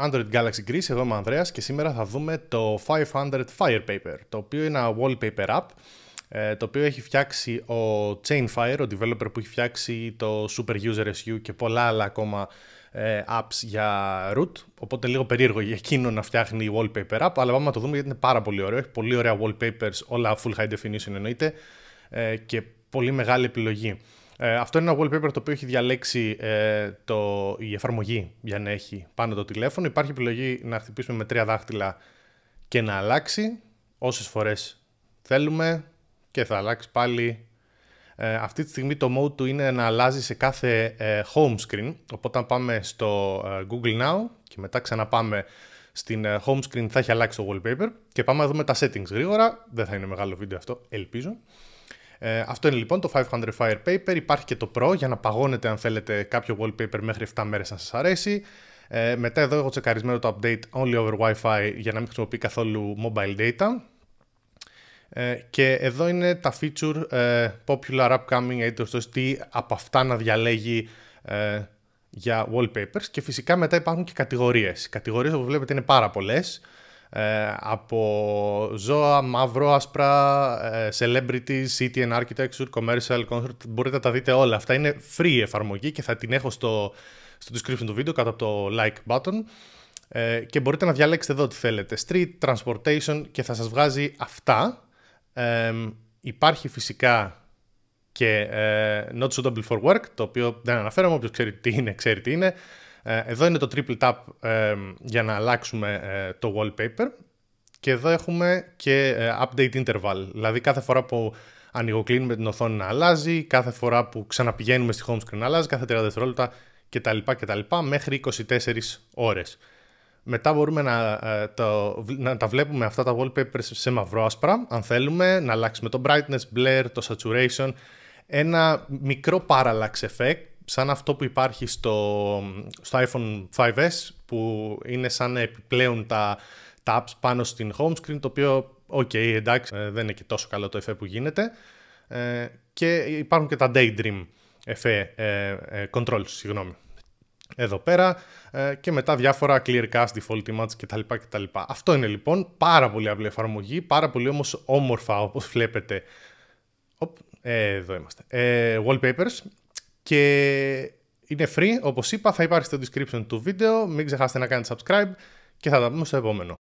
Android Galaxy Greece, εδώ είμαι ο Ανδρέας και σήμερα θα δούμε το 500 Firepaper, το οποίο είναι ένα wallpaper app, ε, το οποίο έχει φτιάξει ο Chainfire, ο developer που έχει φτιάξει το Super User SU και πολλά άλλα ακόμα ε, apps για root, οπότε λίγο περίεργο για εκείνο να φτιάχνει wallpaper app, αλλά πάμε να το δούμε γιατί είναι πάρα πολύ ωραίο, έχει πολύ ωραία wallpapers, όλα full high definition εννοείται ε, και πολύ μεγάλη επιλογή. Ε, αυτό είναι ένα wallpaper το οποίο έχει διαλέξει ε, το, η εφαρμογή για να έχει πάνω το τηλέφωνο. Υπάρχει επιλογή να χτυπήσουμε με τρία δάχτυλα και να αλλάξει όσες φορές θέλουμε και θα αλλάξει πάλι. Ε, αυτή τη στιγμή το mode του είναι να αλλάζει σε κάθε home screen. Οπότε αν πάμε στο Google Now και μετά ξαναπάμε στην home screen θα έχει αλλάξει το wallpaper και πάμε να δούμε τα settings γρήγορα. Δεν θα είναι μεγάλο βίντεο αυτό, ελπίζω. Ε, αυτό είναι λοιπόν το 500 Fire Paper, Υπάρχει και το Pro για να παγώνετε αν θέλετε κάποιο wallpaper μέχρι 7 μέρες αν σας αρέσει. Ε, μετά εδώ έχω τσεκαρισμένο το update only over Wi-Fi για να μην χρησιμοποιεί καθόλου mobile data. Ε, και εδώ είναι τα feature ε, popular upcoming editors, τι από αυτά να διαλέγει ε, για wallpapers και φυσικά μετά υπάρχουν και κατηγορίες. Οι κατηγορίες όπως βλέπετε είναι πάρα πολλές. Ε, από ζώα, μαύρο, άσπρα, ε, celebrities, city and architecture, commercial, concert, μπορείτε να τα δείτε όλα. Αυτά είναι free εφαρμογή και θα την έχω στο, στο description του βίντεο κάτω από το like button ε, και μπορείτε να διαλέξετε εδώ τι θέλετε. Street, transportation και θα σας βγάζει αυτά. Ε, υπάρχει φυσικά και not suitable for work, το οποίο δεν αναφέρομαι, όποιος ξέρει τι είναι, ξέρει τι είναι. Ε, εδώ είναι το triple tap ε, για να αλλάξουμε ε, το wallpaper και εδώ έχουμε και update interval, δηλαδή κάθε φορά που ανοιγοκλίνουμε την οθόνη να αλλάζει, κάθε φορά που ξαναπηγαίνουμε στη home screen να αλλάζει, κάθε 30 δευτερόλεπτα κτλ, κτλ μέχρι 24 ώρες. Μετά μπορούμε να, το, να τα βλέπουμε αυτά τα wallpapers σε μαυρό-άσπρα, αν θέλουμε, να αλλάξουμε το brightness, blur, το saturation, ένα μικρό parallax effect σαν αυτό που υπάρχει στο, στο iPhone 5S που είναι σαν να επιπλέουν τα, τα apps πάνω στην home screen το οποίο, οκ, okay, εντάξει, ε, δεν είναι και τόσο καλό το εφέ που γίνεται ε, και υπάρχουν και τα Daydream εφέ, ε, ε, controls, συγγνώμη. Εδώ πέρα και μετά διάφορα clear cast, default image κτλ. κτλ. Αυτό είναι λοιπόν πάρα πολύ απλή εφαρμογή, πάρα πολύ όμως όμορφα όπως βλέπετε. Οπ, εδώ είμαστε. wallpapers και είναι free, όπως είπα, θα υπάρχει στο description του βίντεο. Μην ξεχάσετε να κάνετε subscribe και θα τα πούμε στο επόμενο.